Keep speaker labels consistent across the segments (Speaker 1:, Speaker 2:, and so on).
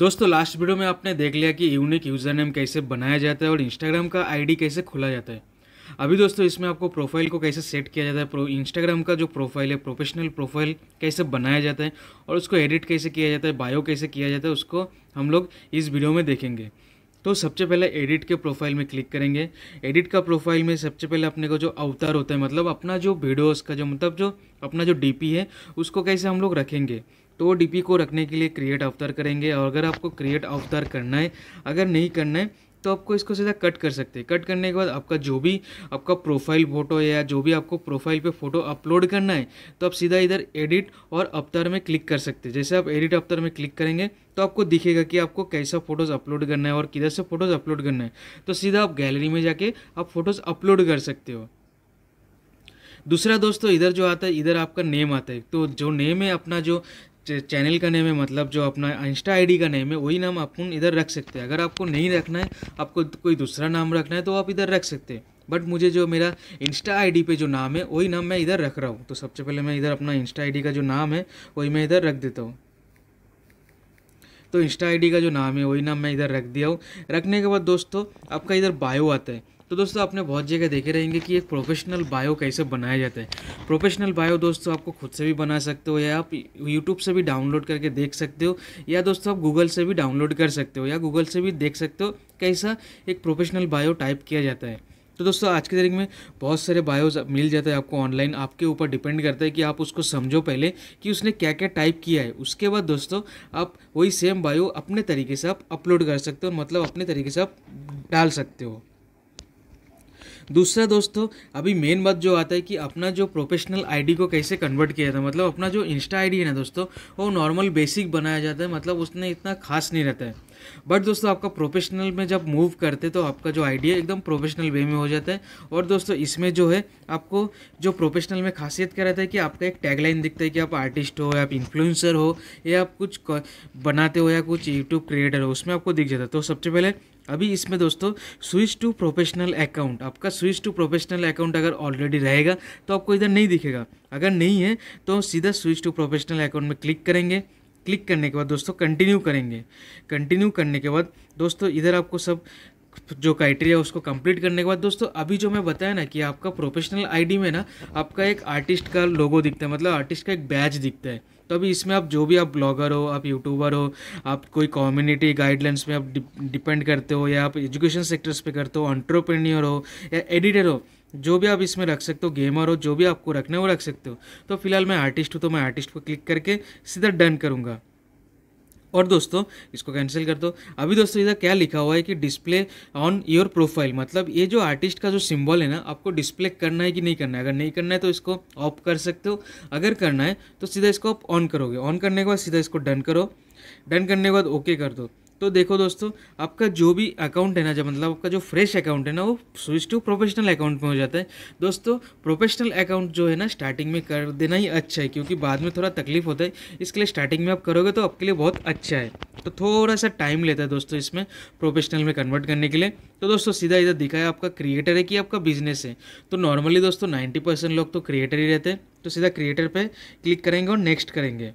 Speaker 1: दोस्तों last video में आपने देख लिया कि यूनिक यूज़र नेम कैसे बनाया जाता है और इंस्टाग्राम का आईडी कैसे खोला जाता है अभी दोस्तों इसमें आपको प्रोफाइल को कैसे सेट किया जाता है इंस्टाग्राम का जो प्रोफाइल है प्रोफेशनल प्रोफाइल कैसे बनाया जाता है और उसको एडिट कैसे किया जाता है बायो कैसे किया जाता है उसको हम लोग इस वीडियो में देखेंगे तो सबसे पहले एडिट के प्रोफाइल में क्लिक करेंगे एडिट का प्रोफाइल में सबसे पहले अपने को जो अवतार होता है मतलब अपना जो वीडियोस का जो मतलब जो अपना जो डीपी है उसको कैसे हम लोग रखेंगे तो डीपी को रखने के लिए क्रिएट अवतार करेंगे और अगर आपको क्रिएट अवतार करना है अगर नहीं करना है तो आपको इसको सीधा कट कर सकते हैं कट करने के बाद आपका जो भी आपका प्रोफाइल फ़ोटो है या जो भी आपको प्रोफाइल पे फ़ोटो अपलोड करना है तो आप सीधा इधर एडिट और अवतार में क्लिक कर सकते हैं जैसे आप एडिट अवतार में क्लिक करेंगे तो आपको दिखेगा कि आपको कैसा फ़ोटोज़ अपलोड करना है और किधर से फ़ोटोज़ अपलोड करना है तो सीधा आप गैलरी में जाके आप फ़ोटोज़ अपलोड कर सकते हो दूसरा दोस्तों इधर जो आता है इधर आपका नेम आता है तो जो नेम है अपना जो चैनल का नेम है मतलब जो अपना इंस्टा आईडी का नेम है वही नाम आप इधर रख सकते हैं अगर आपको नहीं रखना है आपको कोई दूसरा नाम रखना है तो आप इधर रख सकते हैं बट मुझे जो मेरा इंस्टा आईडी पे जो नाम है वही नाम मैं इधर रख रहा हूँ तो सबसे पहले मैं इधर अपना इंस्टा आईडी का जो नाम है वही मैं इधर रख देता हूँ तो इंस्टा आईडी का जो नाम है वही नाम मैं इधर रख दिया हूँ रखने के बाद दोस्तों आपका इधर बायो आता है तो दोस्तों आपने बहुत जगह देखे रहेंगे कि एक प्रोफेशनल बायो कैसे बनाया जाता है प्रोफेशनल बायो दोस्तों आपको खुद से भी बना सकते हो या आप यूट्यूब से भी डाउनलोड करके देख सकते हो या दोस्तों आप गूगल से भी डाउनलोड कर सकते हो या गूगल से भी देख सकते हो कैसा एक प्रोफेशनल बायो टाइप किया जाता है तो दोस्तों आज की तारीख में बहुत सारे बायोज मिल जाता है आपको ऑनलाइन आपके ऊपर डिपेंड करता है कि आप उसको समझो पहले कि उसने क्या क्या टाइप किया है उसके बाद दोस्तों आप वही सेम बायो अपने तरीके से आप अपलोड कर सकते हो मतलब अपने तरीके से आप डाल सकते हो दूसरा दोस्तों अभी मेन बात जो आता है कि अपना जो प्रोफेशनल आईडी को कैसे कन्वर्ट किया था मतलब अपना जो इंस्टा आईडी है ना दोस्तों वो नॉर्मल बेसिक बनाया जाता है मतलब उसने इतना खास नहीं रहता है बट दोस्तों आपका प्रोफेशनल में जब मूव करते तो आपका जो आइडिया एकदम प्रोफेशनल वे में हो जाता है और दोस्तों इसमें जो है आपको जो प्रोफेशनल में खासियत क्या रहता है कि आपका एक टैगलाइन दिखता है कि आप आर्टिस्ट हो या आप इन्फ्लुएंसर हो या आप कुछ बनाते हो या कुछ यूट्यूब क्रिएटर हो उसमें आपको दिख जाता है तो सबसे पहले अभी इसमें दोस्तों स्विच टू प्रोफेशनल अकाउंट आपका स्विच टू प्रोफेशनल अकाउंट अगर ऑलरेडी रहेगा तो आपको इधर नहीं दिखेगा अगर नहीं है तो सीधा स्विच टू प्रोफेशनल अकाउंट में क्लिक करेंगे क्लिक करने के बाद दोस्तों कंटिन्यू करेंगे कंटिन्यू करने के बाद दोस्तों इधर आपको सब जो क्राइटेरिया उसको कंप्लीट करने के बाद दोस्तों अभी जो मैं बताया ना कि आपका प्रोफेशनल आईडी में ना आपका एक आर्टिस्ट का लोगो दिखता है मतलब आर्टिस्ट का एक बैच दिखता है तो अभी इसमें आप जो भी आप ब्लॉगर हो आप यूट्यूबर हो आप कोई कम्युनिटी गाइडलाइंस में आप डिपेंड करते हो या आप एजुकेशन सेक्टर्स पे करते हो ऑन्ट्रप्रेन्योर हो या एडिटर हो जो भी आप इसमें रख सकते हो गेमर हो जो भी आपको रखना है वो रख सकते हो तो फिलहाल मैं आर्टिस्ट हूँ तो मैं आर्टिस्ट को क्लिक करके सीधा डन करूँगा और दोस्तों इसको कैंसिल कर दो अभी दोस्तों इधर क्या लिखा हुआ है कि डिस्प्ले ऑन योर प्रोफाइल मतलब ये जो आर्टिस्ट का जो सिंबल है ना आपको डिस्प्ले करना है कि नहीं करना है अगर नहीं करना है तो इसको ऑफ कर सकते हो अगर करना है तो सीधा इसको आप ऑन करोगे ऑन करने के बाद सीधा इसको डन करो डन करने के बाद ओके कर दो तो देखो दोस्तों आपका जो भी अकाउंट है ना जब मतलब आपका जो फ्रेश अकाउंट है ना वो स्विच टू प्रोफेशनल अकाउंट में हो जाता है दोस्तों प्रोफेशनल अकाउंट जो है ना स्टार्टिंग में कर देना ही अच्छा है क्योंकि बाद में थोड़ा तकलीफ होता है इसके लिए स्टार्टिंग में आप करोगे तो आपके लिए बहुत अच्छा है तो थोड़ा सा टाइम लेता है दोस्तों इसमें प्रोफेशनल में कन्वर्ट करने के लिए तो दोस्तों सीधा इधर दिखाया आपका क्रिएटर है कि आपका बिजनेस है तो नॉर्मली दोस्तों नाइन्टी परसेंट लोग तो क्रिएटर ही रहते हैं तो सीधा क्रिएटर पर क्लिक करेंगे और नेक्स्ट करेंगे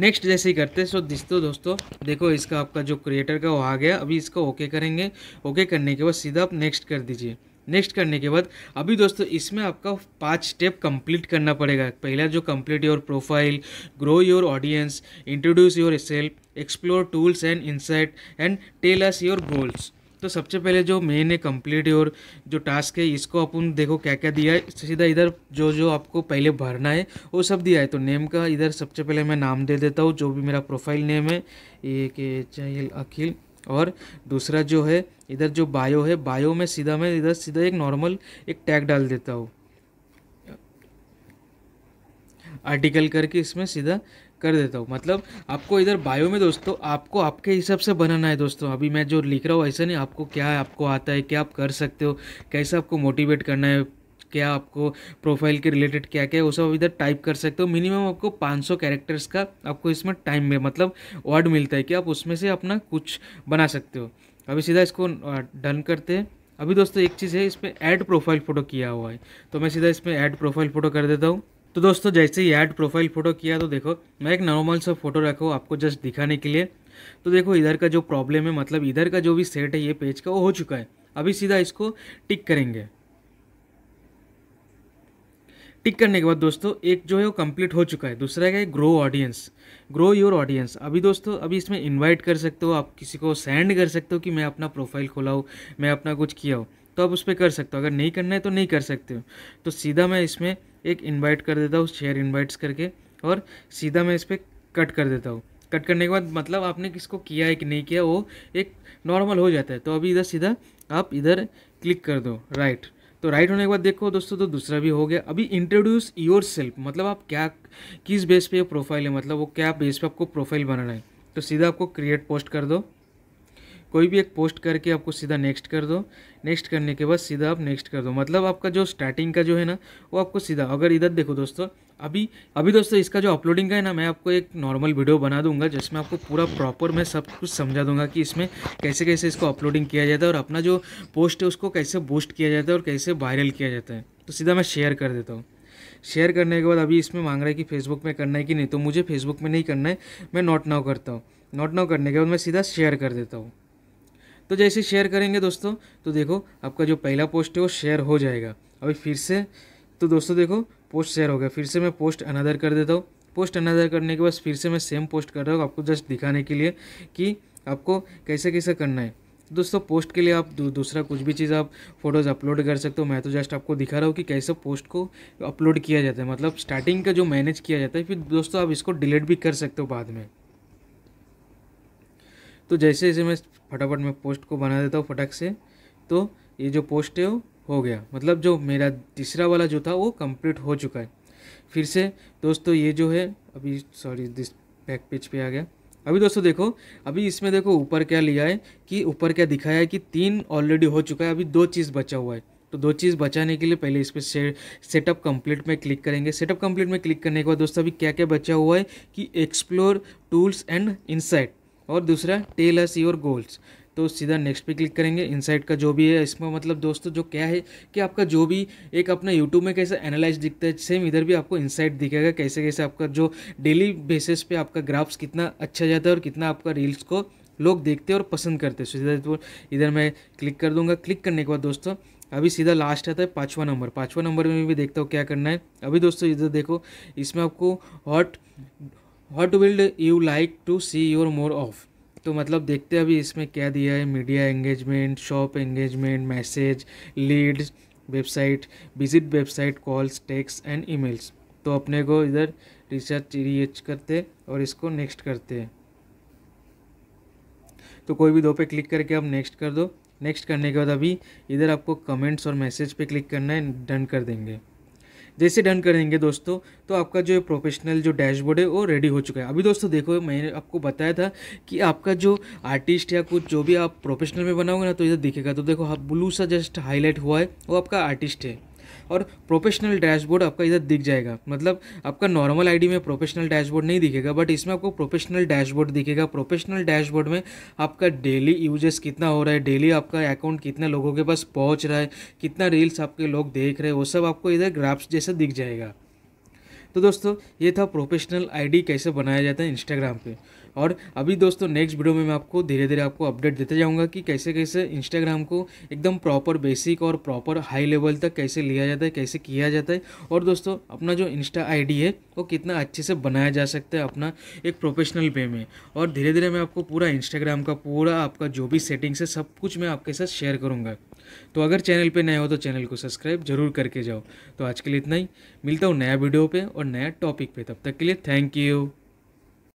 Speaker 1: नेक्स्ट जैसे ही करते हैं सो तो दोस्तों दोस्तों देखो इसका आपका जो क्रिएटर का वो आ गया अभी इसका ओके करेंगे ओके करने के बाद सीधा आप नेक्स्ट कर दीजिए नेक्स्ट करने के बाद अभी दोस्तों इसमें आपका पांच स्टेप कंप्लीट करना पड़ेगा पहला जो complete your profile grow your audience introduce yourself explore tools and insight and tell us your goals तो सबसे पहले जो मेन है कंप्लीट और जो टास्क है इसको अपन देखो क्या क्या दिया है सीधा इधर जो जो आपको पहले भरना है वो सब दिया है तो नेम का इधर सबसे पहले मैं नाम दे देता हूँ जो भी मेरा प्रोफाइल नेम है एक के चाहिए अखिल और दूसरा जो है इधर जो बायो है बायो में सीधा मैं इधर सीधा एक नॉर्मल एक टैग डाल देता हूँ आर्टिकल करके इसमें सीधा कर देता हूँ मतलब आपको इधर बायो में दोस्तों आपको आपके हिसाब से बनाना है दोस्तों अभी मैं जो लिख रहा हूँ ऐसा नहीं आपको क्या है आपको आता है क्या आप कर सकते हो कैसे आपको मोटिवेट करना है क्या आपको प्रोफाइल के रिलेटेड क्या क्या है वो सब इधर टाइप कर सकते हो मिनिमम आपको 500 कैरेक्टर्स का आपको इसमें टाइम में मतलब वर्ड मिलता है कि आप उसमें से अपना कुछ बना सकते हो अभी सीधा इसको डन करते हैं अभी दोस्तों एक चीज़ है इसमें ऐड प्रोफाइल फ़ोटो किया हुआ है तो मैं सीधा इसमें ऐड प्रोफाइल फ़ोटो कर देता हूँ तो दोस्तों जैसे ही ऐड प्रोफाइल फ़ोटो किया तो देखो मैं एक नॉर्मल सा फ़ोटो रखो आपको जस्ट दिखाने के लिए तो देखो इधर का जो प्रॉब्लम है मतलब इधर का जो भी सेट है ये पेज का वो हो चुका है अभी सीधा इसको टिक करेंगे टिक करने के बाद दोस्तों एक जो है वो कंप्लीट हो चुका है दूसरा क्या है grow audience grow your audience अभी दोस्तों अभी इसमें इनवाइट कर सकते हो आप किसी को सेंड कर सकते हो कि मैं अपना प्रोफाइल खोला हो मैं अपना कुछ किया हो तो आप उस पर कर सकते हो अगर नहीं करना है तो नहीं कर सकते हो तो सीधा मैं इसमें एक इनवाइट कर देता हूँ शेयर इनवाइट्स करके और सीधा मैं इस पर कट कर देता हूँ कट करने के बाद मतलब आपने किसको किया है कि नहीं किया वो एक नॉर्मल हो जाता है तो अभी इधर सीधा आप इधर क्लिक कर दो राइट तो राइट होने के बाद देखो दोस्तों तो दूसरा भी हो गया अभी इंट्रोड्यूस योर सेल्फ मतलब आप क्या किस बेस पे प्रोफाइल है मतलब वो क्या बेस पे आपको प्रोफाइल बनाना है तो सीधा आपको क्रिएट पोस्ट कर दो कोई भी एक पोस्ट करके आपको सीधा नेक्स्ट कर दो नेक्स्ट करने के बाद सीधा आप नेक्स्ट कर दो मतलब आपका जो स्टार्टिंग का जो है ना वो आपको सीधा अगर इधर देखो दोस्तों अभी अभी दोस्तों इसका जो अपलोडिंग का है ना मैं आपको एक नॉर्मल वीडियो बना दूंगा जिसमें आपको पूरा प्रॉपर मैं सब कुछ समझा दूंगा कि इसमें कैसे कैसे इसको अपलोडिंग किया जाता है और अपना जो पोस्ट है उसको कैसे बूस्ट किया जाता है और कैसे वायरल किया जाता है तो सीधा मैं शेयर कर देता हूँ शेयर करने के बाद अभी इसमें मांग रहा है कि फेसबुक में करना है कि नहीं तो मुझे फेसबुक में नहीं करना है मैं नोट नाउ करता हूँ नोट नाउ करने के बाद मैं सीधा शेयर कर देता हूँ तो जैसे शेयर करेंगे दोस्तों तो देखो आपका जो पहला पोस्ट है वो शेयर हो जाएगा अभी फिर से तो दोस्तों देखो पोस्ट शेयर हो गया फिर से मैं पोस्ट अनादर कर देता हूँ पोस्ट अनादर करने के बाद फिर से मैं सेम पोस्ट कर रहा हूँ आपको जस्ट दिखाने के लिए कि आपको कैसे कैसे करना है दोस्तों पोस्ट के लिए आप दूसरा कुछ भी चीज़ आप फोटोज़ अपलोड कर सकते हो मैं तो जस्ट आपको दिखा रहा हूँ कि कैसे पोस्ट को अपलोड किया जाता है मतलब स्टार्टिंग का जो मैनेज किया जाता है फिर दोस्तों आप इसको डिलीट भी कर सकते हो बाद में तो जैसे जैसे मैं फटाफट में पोस्ट को बना देता हूँ फटाक से तो ये जो पोस्ट है वो हो गया मतलब जो मेरा तीसरा वाला जो था वो कंप्लीट हो चुका है फिर से दोस्तों ये जो है अभी सॉरी दिस बैक पेज पे आ गया अभी दोस्तों देखो अभी इसमें देखो ऊपर क्या लिया है कि ऊपर क्या दिखाया है कि तीन ऑलरेडी हो चुका है अभी दो चीज़ बचा हुआ है तो दो चीज़ बचाने के लिए पहले इस पर से, सेटअप कंप्लीट में क्लिक करेंगे सेटअप कंप्लीट में क्लिक करने के बाद दोस्तों अभी क्या क्या बचा हुआ है कि एक्सप्लोर टूल्स एंड इनसाइट और दूसरा टेल अस योर गोल्स तो सीधा नेक्स्ट पे क्लिक करेंगे इनसाइट का जो भी है इसमें मतलब दोस्तों जो क्या है कि आपका जो भी एक अपना यूट्यूब में कैसे एनालाइज दिखता है सेम इधर भी आपको इनसाइट दिखेगा कैसे कैसे आपका जो डेली बेसिस पे आपका ग्राफ्स कितना अच्छा जाता है और कितना आपका रील्स को लोग देखते हैं और पसंद करते हैं सीधा तो इधर मैं क्लिक कर दूंगा क्लिक करने के बाद दोस्तों अभी सीधा लास्ट आता है पाँचवा नंबर पाँचवा नंबर में भी देखता हूँ क्या करना है अभी दोस्तों इधर देखो इसमें आपको हॉट what will you like to see your more of तो मतलब देखते हैं अभी इसमें क्या दिया है media engagement shop engagement message leads website visit website calls texts and emails तो अपने को इधर रिसर्च रीच करते और इसको नेक्स्ट करते तो कोई भी दो पे क्लिक करके आप नेक्स्ट कर दो नेक्स्ट करने के बाद अभी इधर आपको कमेंट्स और मैसेज पे क्लिक करना है डन कर देंगे जैसे डन करेंगे दोस्तों तो आपका जो प्रोफेशनल जो डैशबोर्ड है वो रेडी हो चुका है अभी दोस्तों देखो मैंने आपको बताया था कि आपका जो आर्टिस्ट या कुछ जो भी आप प्रोफेशनल में बनाओगे ना तो इधर दिखेगा तो देखो आप हाँ, ब्लू सा जस्ट हाईलाइट हुआ है वो आपका आर्टिस्ट है और प्रोफेशनल डैशबोर्ड आपका इधर दिख जाएगा मतलब आपका नॉर्मल आईडी में प्रोफेशनल डैशबोर्ड नहीं दिखेगा बट इसमें आपको प्रोफेशनल डैशबोर्ड दिखेगा प्रोफेशनल डैशबोर्ड में आपका डेली यूजेस कितना हो रहा है डेली आपका अकाउंट कितने लोगों के पास पहुँच रहा है कितना रील्स आपके लोग देख रहे हैं वो सब आपको इधर ग्राफ्स जैसा दिख जाएगा तो दोस्तों ये था प्रोफेशनल आईडी कैसे बनाया जाता है इंस्टाग्राम पे और अभी दोस्तों नेक्स्ट वीडियो में मैं आपको धीरे धीरे आपको अपडेट देते जाऊँगा कि कैसे कैसे इंस्टाग्राम को एकदम प्रॉपर बेसिक और प्रॉपर हाई लेवल तक कैसे लिया जाता है कैसे किया जाता है और दोस्तों अपना जो इंस्टा आईडी है वो कितना अच्छे से बनाया जा सकता है अपना एक प्रोफेशनल वे में और धीरे धीरे मैं आपको पूरा इंस्टाग्राम का पूरा आपका जो भी सेटिंग्स है सब कुछ मैं आपके साथ शेयर करूँगा तो अगर चैनल पे नए हो तो चैनल को सब्सक्राइब जरूर करके जाओ तो आज के लिए इतना ही मिलता हूँ नया वीडियो पे और नया टॉपिक पे तब तक के लिए थैंक यू